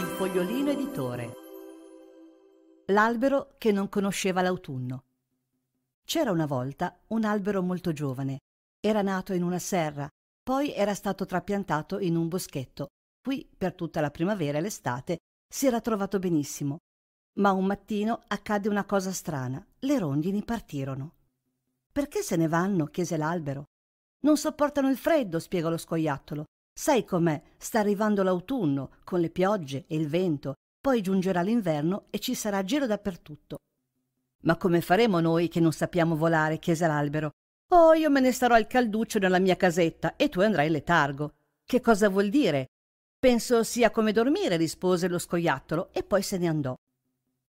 Il fogliolino editore. L'albero che non conosceva l'autunno. C'era una volta un albero molto giovane. Era nato in una serra, poi era stato trapiantato in un boschetto. Qui, per tutta la primavera e l'estate, si era trovato benissimo. Ma un mattino accadde una cosa strana. Le rondini partirono. Perché se ne vanno? chiese l'albero. Non sopportano il freddo, spiegò lo scoiattolo. Sai com'è? Sta arrivando l'autunno, con le piogge e il vento, poi giungerà l'inverno e ci sarà gelo dappertutto. Ma come faremo noi che non sappiamo volare? chiese l'albero. Oh, io me ne starò al calduccio nella mia casetta e tu andrai in letargo. Che cosa vuol dire? Penso sia come dormire, rispose lo scoiattolo e poi se ne andò.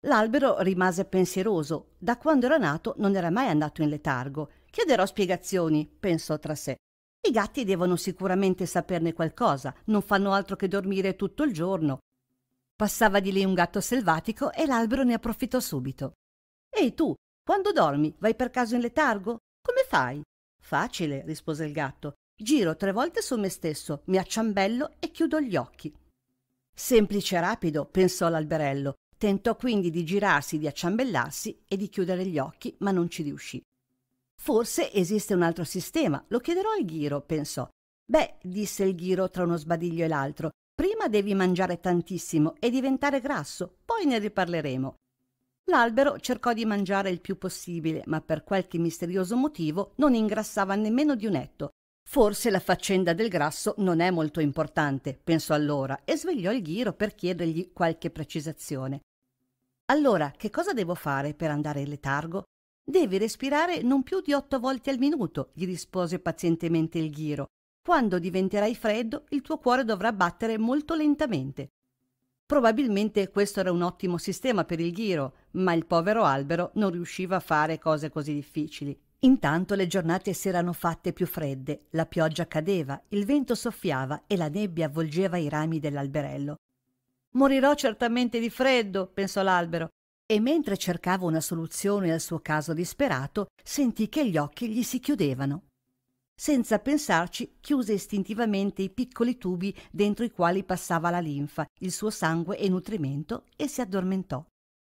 L'albero rimase pensieroso. Da quando era nato non era mai andato in letargo. Chiederò spiegazioni, pensò tra sé. I gatti devono sicuramente saperne qualcosa, non fanno altro che dormire tutto il giorno. Passava di lì un gatto selvatico e l'albero ne approfittò subito. Ehi tu, quando dormi, vai per caso in letargo? Come fai? Facile, rispose il gatto. Giro tre volte su me stesso, mi acciambello e chiudo gli occhi. Semplice e rapido, pensò l'alberello. Tentò quindi di girarsi, di acciambellarsi e di chiudere gli occhi, ma non ci riuscì. Forse esiste un altro sistema, lo chiederò al ghiro, pensò. Beh, disse il ghiro tra uno sbadiglio e l'altro, prima devi mangiare tantissimo e diventare grasso, poi ne riparleremo. L'albero cercò di mangiare il più possibile, ma per qualche misterioso motivo non ingrassava nemmeno di un etto. Forse la faccenda del grasso non è molto importante, pensò allora e svegliò il ghiro per chiedergli qualche precisazione. Allora, che cosa devo fare per andare in letargo? Devi respirare non più di otto volte al minuto, gli rispose pazientemente il ghiro. Quando diventerai freddo, il tuo cuore dovrà battere molto lentamente. Probabilmente questo era un ottimo sistema per il ghiro, ma il povero albero non riusciva a fare cose così difficili. Intanto le giornate si erano fatte più fredde, la pioggia cadeva, il vento soffiava e la nebbia avvolgeva i rami dell'alberello. Morirò certamente di freddo, pensò l'albero, e mentre cercava una soluzione al suo caso disperato, sentì che gli occhi gli si chiudevano. Senza pensarci, chiuse istintivamente i piccoli tubi dentro i quali passava la linfa, il suo sangue e nutrimento e si addormentò.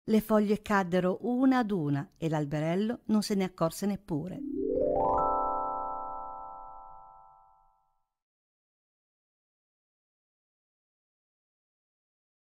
Le foglie caddero una ad una e l'alberello non se ne accorse neppure.